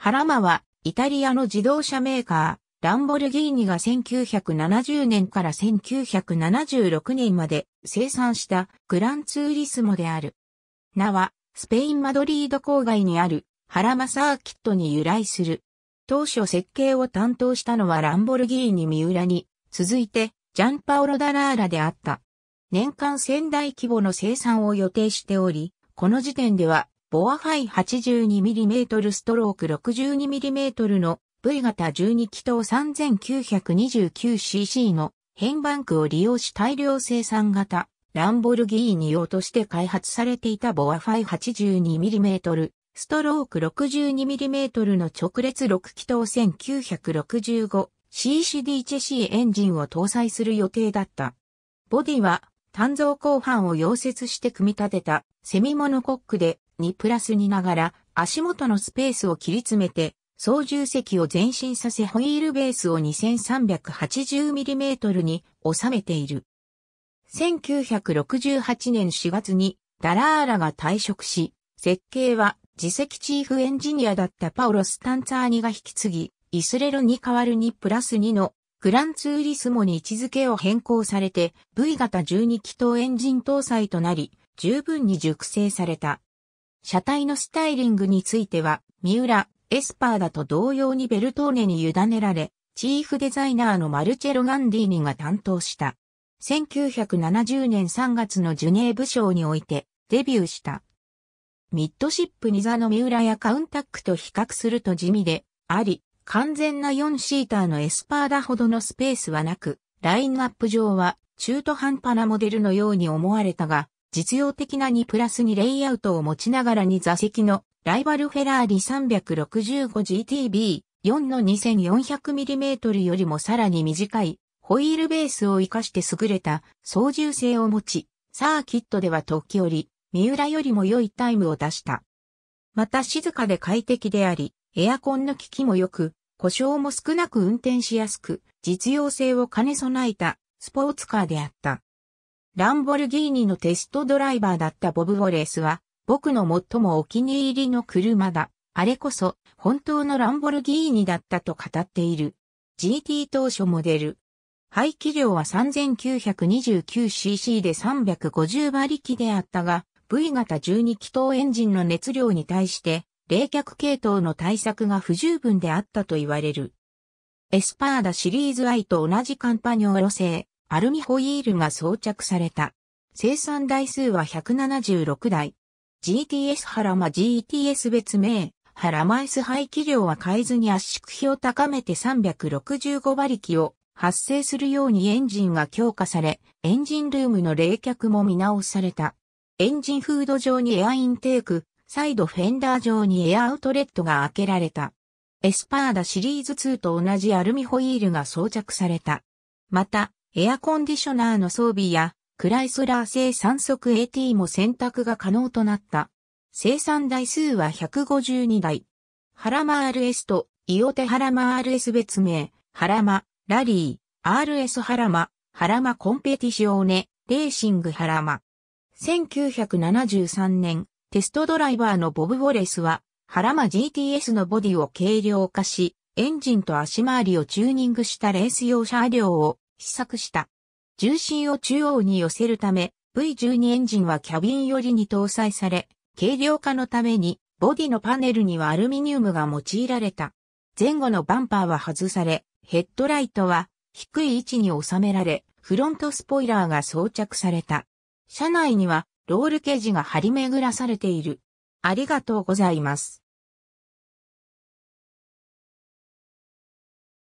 ハラマは、イタリアの自動車メーカー、ランボルギーニが1970年から1976年まで生産したグランツーリスモである。名は、スペインマドリード郊外にあるハラマサーキットに由来する。当初設計を担当したのはランボルギーニ三浦に、続いてジャンパオロ・ダラーラであった。年間1000台規模の生産を予定しており、この時点ではボアファイ 82mm ストローク 62mm の V 型12気筒 3929cc の変バンクを利用し大量生産型ランボルギーニ用として開発されていたボアファイ 82mm ストローク 62mm の直列6気筒 1965ccd チェシーエンジンを搭載する予定だった。ボディは単造鋼板を溶接して組み立てたセミモノコックで2プラス2ながら足元のスペースを切り詰めて操縦席を前進させホイールベースを 2380mm に収めている。1968年4月にダラーラが退職し、設計は自責チーフエンジニアだったパオロ・スタンツァーニが引き継ぎ、イスレロに代わる2プラス2のグランツーリスモに位置づけを変更されて V 型12気筒エンジン搭載となり、十分に熟成された車体のスタイリングについては、三浦、エスパーダと同様にベルトーネに委ねられ、チーフデザイナーのマルチェロ・ガンディーニが担当した。1970年3月のジュネーブ賞においてデビューした。ミッドシップニザの三浦やカウンタックと比較すると地味であり、完全な4シーターのエスパーダほどのスペースはなく、ラインナップ上は中途半端なモデルのように思われたが、実用的な2プラス2レイアウトを持ちながらに座席のライバルフェラーリ 365GTB4 の 2400mm よりもさらに短いホイールベースを活かして優れた操縦性を持ち、サーキットでは時折、三浦よりも良いタイムを出した。また静かで快適であり、エアコンの効きも良く、故障も少なく運転しやすく、実用性を兼ね備えたスポーツカーであった。ランボルギーニのテストドライバーだったボブ・ウォレスは、僕の最もお気に入りの車だ。あれこそ、本当のランボルギーニだったと語っている。GT 当初モデル。排気量は 3929cc で350馬力であったが、V 型12気筒エンジンの熱量に対して、冷却系統の対策が不十分であったと言われる。エスパーダシリーズ I と同じカンパニョーロ製、アルミホイールが装着された。生産台数は176台。GTS ハラマ GTS 別名、ハラマイス排気量は変えずに圧縮比を高めて365馬力を発生するようにエンジンが強化され、エンジンルームの冷却も見直された。エンジンフード上にエアインテーク、サイドフェンダー上にエアアウトレットが開けられた。エスパーダシリーズ2と同じアルミホイールが装着された。また、エアコンディショナーの装備や、クライスラー生三速 AT も選択が可能となった。生産台数は152台。ハラマ RS と、イオテハラマ RS 別名、ハラマ、ラリー、RS ハラマ、ハラマコンペティショーネ、レーシングハラマ。1973年、テストドライバーのボブ・ウォレスは、ハラマ GTS のボディを軽量化し、エンジンと足回りをチューニングしたレース用車両を試作した。重心を中央に寄せるため、V12 エンジンはキャビン寄りに搭載され、軽量化のために、ボディのパネルにはアルミニウムが用いられた。前後のバンパーは外され、ヘッドライトは低い位置に収められ、フロントスポイラーが装着された。車内にはロールケージが張り巡らされている。ありがとうございます。